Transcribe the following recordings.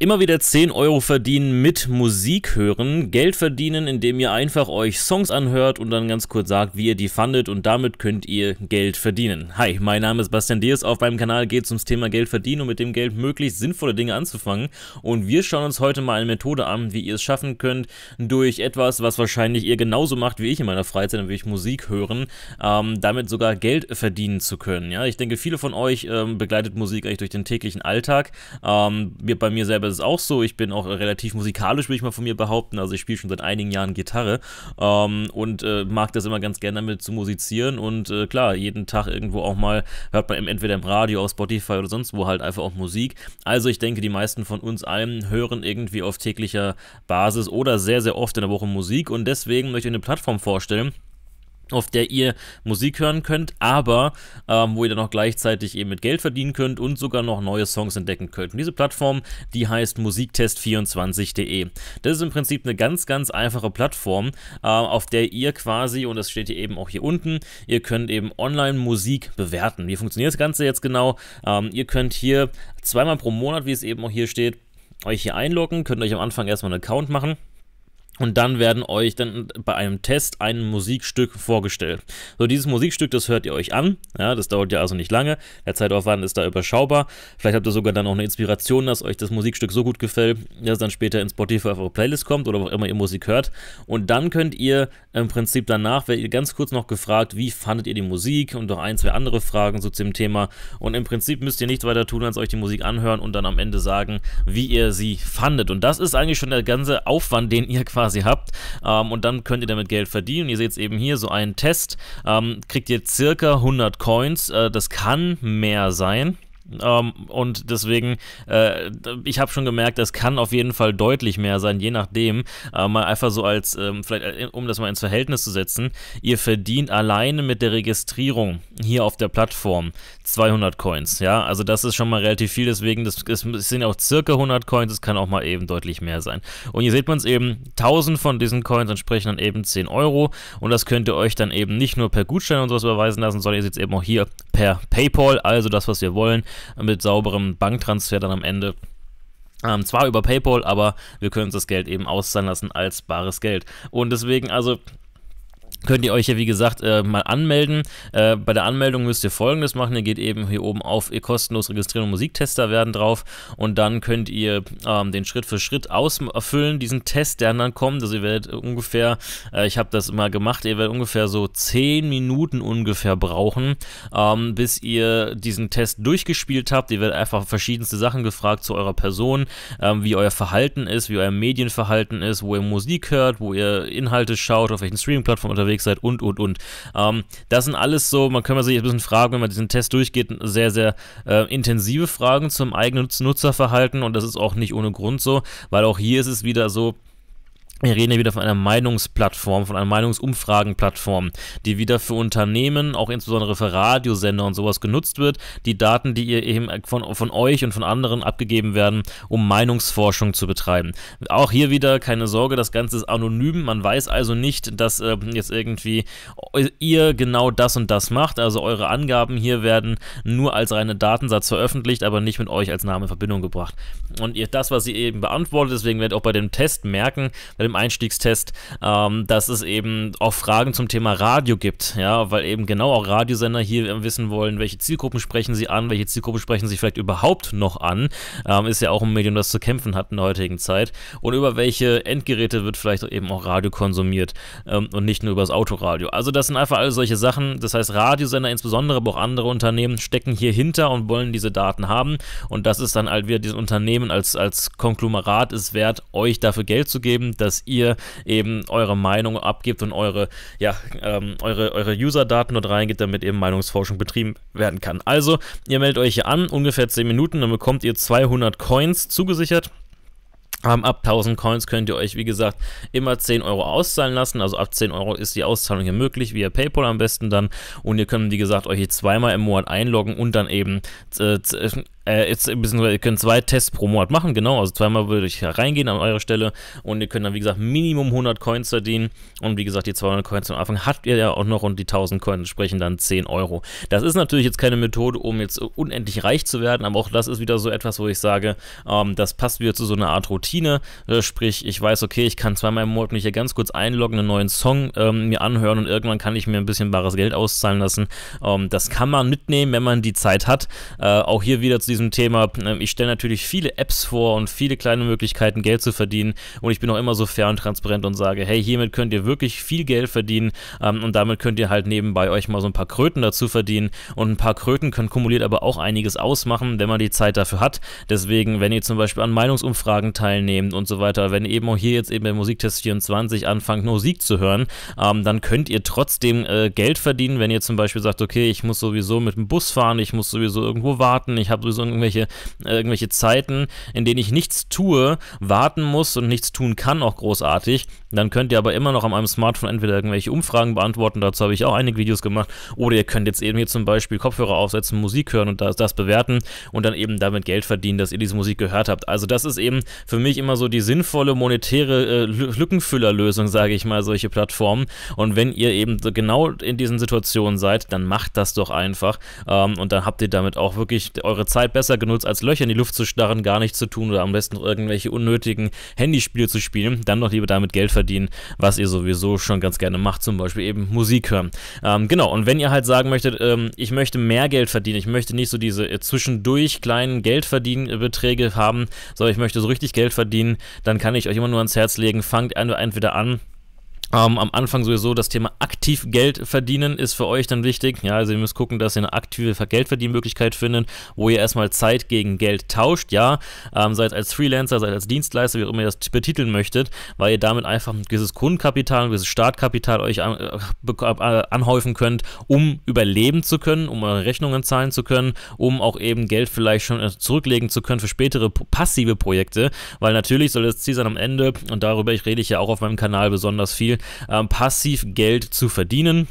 Immer wieder 10 Euro verdienen mit Musik hören, Geld verdienen, indem ihr einfach euch Songs anhört und dann ganz kurz sagt, wie ihr die fandet und damit könnt ihr Geld verdienen. Hi, mein Name ist Bastian Diers, auf meinem Kanal geht es ums Thema Geld verdienen und mit dem Geld möglichst sinnvolle Dinge anzufangen und wir schauen uns heute mal eine Methode an, wie ihr es schaffen könnt, durch etwas, was wahrscheinlich ihr genauso macht wie ich in meiner Freizeit, nämlich Musik hören, ähm, damit sogar Geld verdienen zu können. Ja, ich denke, viele von euch ähm, begleitet Musik eigentlich durch den täglichen Alltag, ähm, bei mir selber das ist auch so. Ich bin auch relativ musikalisch, würde ich mal von mir behaupten. Also ich spiele schon seit einigen Jahren Gitarre ähm, und äh, mag das immer ganz gerne damit zu musizieren. Und äh, klar, jeden Tag irgendwo auch mal hört man entweder im Radio, auf Spotify oder sonst wo halt einfach auch Musik. Also ich denke, die meisten von uns allen hören irgendwie auf täglicher Basis oder sehr, sehr oft in der Woche Musik. Und deswegen möchte ich eine Plattform vorstellen auf der ihr Musik hören könnt, aber ähm, wo ihr dann auch gleichzeitig eben mit Geld verdienen könnt und sogar noch neue Songs entdecken könnt. Und diese Plattform, die heißt musiktest24.de. Das ist im Prinzip eine ganz, ganz einfache Plattform, äh, auf der ihr quasi, und das steht hier eben auch hier unten, ihr könnt eben Online-Musik bewerten. Wie funktioniert das Ganze jetzt genau? Ähm, ihr könnt hier zweimal pro Monat, wie es eben auch hier steht, euch hier einloggen, könnt euch am Anfang erstmal einen Account machen und dann werden euch dann bei einem Test ein Musikstück vorgestellt. So, dieses Musikstück, das hört ihr euch an. Ja, das dauert ja also nicht lange. Der Zeitaufwand ist da überschaubar. Vielleicht habt ihr sogar dann auch eine Inspiration, dass euch das Musikstück so gut gefällt, dass es dann später in Spotify auf eure Playlist kommt oder wo auch immer ihr Musik hört. Und dann könnt ihr im Prinzip danach, werdet ihr ganz kurz noch gefragt, wie fandet ihr die Musik und noch ein, zwei andere Fragen so zum Thema. Und im Prinzip müsst ihr nichts weiter tun, als euch die Musik anhören und dann am Ende sagen, wie ihr sie fandet. Und das ist eigentlich schon der ganze Aufwand, den ihr quasi quasi habt ähm, und dann könnt ihr damit Geld verdienen. Ihr seht es eben hier, so einen Test, ähm, kriegt ihr circa 100 Coins, äh, das kann mehr sein. Ähm, und deswegen, äh, ich habe schon gemerkt, es kann auf jeden Fall deutlich mehr sein, je nachdem. Äh, mal einfach so als, ähm, vielleicht, äh, um das mal ins Verhältnis zu setzen, ihr verdient alleine mit der Registrierung hier auf der Plattform 200 Coins. Ja, also das ist schon mal relativ viel, deswegen, das, das sind auch circa 100 Coins, es kann auch mal eben deutlich mehr sein. Und hier sieht man es eben, 1000 von diesen Coins entsprechen dann eben 10 Euro und das könnt ihr euch dann eben nicht nur per Gutschein und sowas überweisen lassen, sondern ihr seht es eben auch hier per PayPal, also das, was wir wollen, mit sauberem Banktransfer dann am Ende. Ähm, zwar über PayPal, aber wir können uns das Geld eben auszahlen lassen als bares Geld. Und deswegen, also könnt ihr euch ja wie gesagt äh, mal anmelden. Äh, bei der Anmeldung müsst ihr folgendes machen. Ihr geht eben hier oben auf ihr kostenlos registrieren und Musiktester werden drauf und dann könnt ihr ähm, den Schritt für Schritt ausfüllen, diesen Test, der dann kommt. Also ihr werdet ungefähr, äh, ich habe das mal gemacht, ihr werdet ungefähr so 10 Minuten ungefähr brauchen, ähm, bis ihr diesen Test durchgespielt habt. Ihr werdet einfach verschiedenste Sachen gefragt zu eurer Person, ähm, wie euer Verhalten ist, wie euer Medienverhalten ist, wo ihr Musik hört, wo ihr Inhalte schaut, auf welchen Streaming-Plattformen unterwegs unterwegs seid und, und, und. Ähm, das sind alles so, man kann man sich ein bisschen fragen, wenn man diesen Test durchgeht, sehr, sehr äh, intensive Fragen zum eigenen Nutzerverhalten und das ist auch nicht ohne Grund so, weil auch hier ist es wieder so, wir reden hier wieder von einer Meinungsplattform, von einer Meinungsumfragenplattform, die wieder für Unternehmen, auch insbesondere für Radiosender und sowas genutzt wird, die Daten, die ihr eben von, von euch und von anderen abgegeben werden, um Meinungsforschung zu betreiben. Auch hier wieder keine Sorge, das Ganze ist anonym, man weiß also nicht, dass äh, jetzt irgendwie ihr genau das und das macht, also eure Angaben hier werden nur als reine Datensatz veröffentlicht, aber nicht mit euch als Name in Verbindung gebracht. Und ihr, das, was ihr eben beantwortet, deswegen werdet ihr auch bei dem Test merken, bei dem Einstiegstest, ähm, dass es eben auch Fragen zum Thema Radio gibt, ja, weil eben genau auch Radiosender hier wissen wollen, welche Zielgruppen sprechen sie an, welche Zielgruppen sprechen sie vielleicht überhaupt noch an, ähm, ist ja auch ein Medium, das zu kämpfen hat in der heutigen Zeit und über welche Endgeräte wird vielleicht eben auch Radio konsumiert ähm, und nicht nur über das Autoradio. Also das sind einfach alle solche Sachen, das heißt Radiosender insbesondere, aber auch andere Unternehmen stecken hier hinter und wollen diese Daten haben und das ist dann halt wieder dieses Unternehmen als, als Konglomerat ist wert, euch dafür Geld zu geben, dass dass ihr eben eure Meinung abgibt und eure, ja, ähm, eure, eure User-Daten dort reingeht, damit eben Meinungsforschung betrieben werden kann. Also, ihr meldet euch hier an, ungefähr 10 Minuten, dann bekommt ihr 200 Coins zugesichert. Ähm, ab 1000 Coins könnt ihr euch, wie gesagt, immer 10 Euro auszahlen lassen. Also ab 10 Euro ist die Auszahlung hier möglich, via PayPal am besten dann. Und ihr könnt, wie gesagt, euch hier zweimal im Monat einloggen und dann eben äh, äh, jetzt, beziehungsweise ihr könnt zwei Tests pro Monat machen, genau. Also zweimal würde ich reingehen an eurer Stelle und ihr könnt dann, wie gesagt, Minimum 100 Coins verdienen. Und wie gesagt, die 200 Coins am Anfang habt ihr ja auch noch und die 1000 Coins sprechen dann 10 Euro. Das ist natürlich jetzt keine Methode, um jetzt unendlich reich zu werden, aber auch das ist wieder so etwas, wo ich sage, ähm, das passt wieder zu so einer Art Routine. Äh, sprich, ich weiß, okay, ich kann zweimal im Monat mich hier ganz kurz einloggen, einen neuen Song ähm, mir anhören und irgendwann kann ich mir ein bisschen bares Geld auszahlen lassen. Ähm, das kann man mitnehmen, wenn man die Zeit hat. Äh, auch hier wieder zu diesem diesem Thema. Ähm, ich stelle natürlich viele Apps vor und viele kleine Möglichkeiten, Geld zu verdienen. Und ich bin auch immer so fair und transparent und sage, hey, hiermit könnt ihr wirklich viel Geld verdienen ähm, und damit könnt ihr halt nebenbei euch mal so ein paar Kröten dazu verdienen. Und ein paar Kröten können kumuliert aber auch einiges ausmachen, wenn man die Zeit dafür hat. Deswegen, wenn ihr zum Beispiel an Meinungsumfragen teilnehmt und so weiter, wenn ihr eben auch hier jetzt eben bei Musiktest 24 anfangt, Musik zu hören, ähm, dann könnt ihr trotzdem äh, Geld verdienen, wenn ihr zum Beispiel sagt, okay, ich muss sowieso mit dem Bus fahren, ich muss sowieso irgendwo warten, ich habe sowieso irgendwelche, irgendwelche Zeiten, in denen ich nichts tue, warten muss und nichts tun kann, auch großartig. Dann könnt ihr aber immer noch an meinem Smartphone entweder irgendwelche Umfragen beantworten, dazu habe ich auch einige Videos gemacht, oder ihr könnt jetzt eben hier zum Beispiel Kopfhörer aufsetzen, Musik hören und das, das bewerten und dann eben damit Geld verdienen, dass ihr diese Musik gehört habt. Also das ist eben für mich immer so die sinnvolle monetäre äh, Lückenfüllerlösung, sage ich mal, solche Plattformen. Und wenn ihr eben so genau in diesen Situationen seid, dann macht das doch einfach ähm, und dann habt ihr damit auch wirklich eure Zeit besser besser genutzt, als Löcher in die Luft zu starren, gar nichts zu tun oder am besten noch irgendwelche unnötigen Handyspiele zu spielen. Dann doch lieber damit Geld verdienen, was ihr sowieso schon ganz gerne macht, zum Beispiel eben Musik hören. Ähm, genau, und wenn ihr halt sagen möchtet, ähm, ich möchte mehr Geld verdienen, ich möchte nicht so diese äh, zwischendurch kleinen Geldverdienbeträge haben, sondern ich möchte so richtig Geld verdienen, dann kann ich euch immer nur ans Herz legen, fangt entweder an, ähm, am Anfang sowieso das Thema aktiv Geld verdienen ist für euch dann wichtig. Ja, also ihr müsst gucken, dass ihr eine aktive Geldverdienmöglichkeit findet, wo ihr erstmal Zeit gegen Geld tauscht. Ja, ähm, seid als Freelancer, seid als Dienstleister, wie auch immer ihr das betiteln möchtet, weil ihr damit einfach ein gewisses Kundenkapital, ein gewisses Startkapital euch an, äh, äh, anhäufen könnt, um überleben zu können, um eure Rechnungen zahlen zu können, um auch eben Geld vielleicht schon äh, zurücklegen zu können für spätere passive Projekte, weil natürlich soll das Ziel sein am Ende, und darüber ich rede ich ja auch auf meinem Kanal besonders viel, ähm, passiv Geld zu verdienen.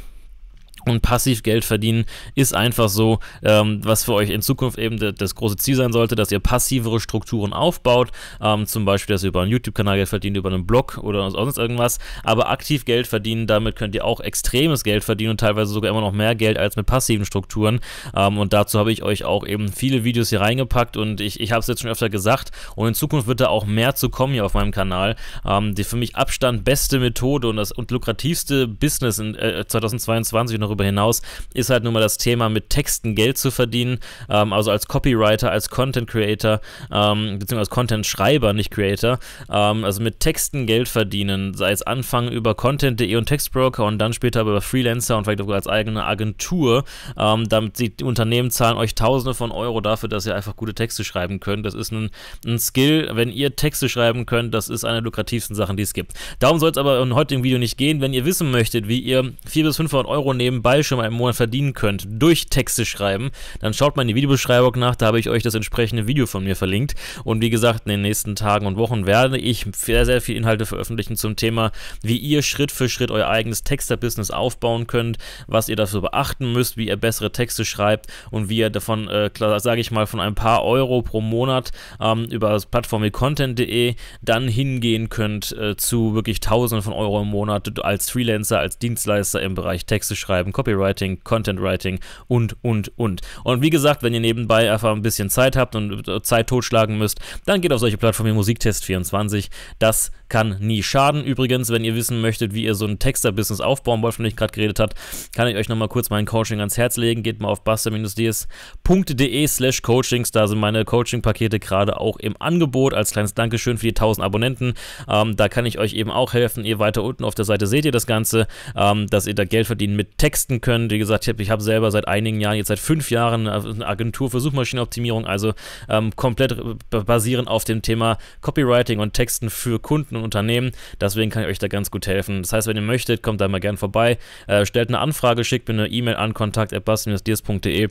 Und passiv Geld verdienen ist einfach so, ähm, was für euch in Zukunft eben das große Ziel sein sollte, dass ihr passivere Strukturen aufbaut, ähm, zum Beispiel, dass ihr über einen YouTube-Kanal Geld verdient, über einen Blog oder sonst irgendwas, aber aktiv Geld verdienen, damit könnt ihr auch extremes Geld verdienen und teilweise sogar immer noch mehr Geld als mit passiven Strukturen ähm, und dazu habe ich euch auch eben viele Videos hier reingepackt und ich, ich habe es jetzt schon öfter gesagt und in Zukunft wird da auch mehr zu kommen hier auf meinem Kanal. Ähm, die für mich Abstand beste Methode und das und lukrativste Business in äh, 2022 noch über darüber hinaus ist halt nun mal das Thema, mit Texten Geld zu verdienen. Ähm, also als Copywriter, als Content Creator, ähm, beziehungsweise als Content Schreiber, nicht Creator. Ähm, also mit Texten Geld verdienen, sei es anfangen über Content.de und Textbroker und dann später über Freelancer und vielleicht sogar als eigene Agentur. Ähm, damit die Unternehmen zahlen euch Tausende von Euro dafür, dass ihr einfach gute Texte schreiben könnt. Das ist ein, ein Skill. Wenn ihr Texte schreiben könnt, das ist eine der lukrativsten Sachen, die es gibt. Darum soll es aber in heutigem Video nicht gehen. Wenn ihr wissen möchtet, wie ihr 400 bis 500 Euro nebenbei Ball schon mal im Monat verdienen könnt durch Texte schreiben, dann schaut mal in die Videobeschreibung nach, da habe ich euch das entsprechende Video von mir verlinkt. Und wie gesagt, in den nächsten Tagen und Wochen werde ich sehr, sehr viel Inhalte veröffentlichen zum Thema, wie ihr Schritt für Schritt euer eigenes Texter-Business aufbauen könnt, was ihr dafür beachten müsst, wie ihr bessere Texte schreibt und wie ihr davon, äh, sage ich mal, von ein paar Euro pro Monat ähm, über das Plattform wie content.de dann hingehen könnt äh, zu wirklich Tausenden von Euro im Monat als Freelancer, als Dienstleister im Bereich Texte schreiben schreiben, Copywriting, Content Writing und, und, und. Und wie gesagt, wenn ihr nebenbei einfach ein bisschen Zeit habt und äh, Zeit totschlagen müsst, dann geht auf solche Plattformen wie Musiktest24. Das kann nie schaden. Übrigens, wenn ihr wissen möchtet, wie ihr so ein Texter-Business aufbauen wollt, von dem ich gerade geredet habe, kann ich euch nochmal kurz mein Coaching ans Herz legen. Geht mal auf buster-ds.de slash coachings. Da sind meine Coaching-Pakete gerade auch im Angebot als kleines Dankeschön für die 1000 Abonnenten. Ähm, da kann ich euch eben auch helfen. Ihr weiter unten auf der Seite seht ihr das Ganze, ähm, dass ihr da Geld verdient mit Text texten können. Wie gesagt, ich habe hab selber seit einigen Jahren, jetzt seit fünf Jahren, äh, eine Agentur für Suchmaschinenoptimierung, also ähm, komplett basierend auf dem Thema Copywriting und Texten für Kunden und Unternehmen. Deswegen kann ich euch da ganz gut helfen. Das heißt, wenn ihr möchtet, kommt da mal gerne vorbei, äh, stellt eine Anfrage, schickt mir eine E-Mail an kontaktbas diasde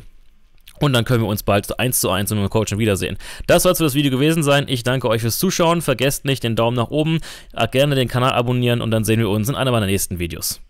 Und dann können wir uns bald eins zu eins in einem Coaching wiedersehen. Das soll es für das Video gewesen sein. Ich danke euch fürs Zuschauen. Vergesst nicht den Daumen nach oben, äh, gerne den Kanal abonnieren und dann sehen wir uns in einem meiner nächsten Videos.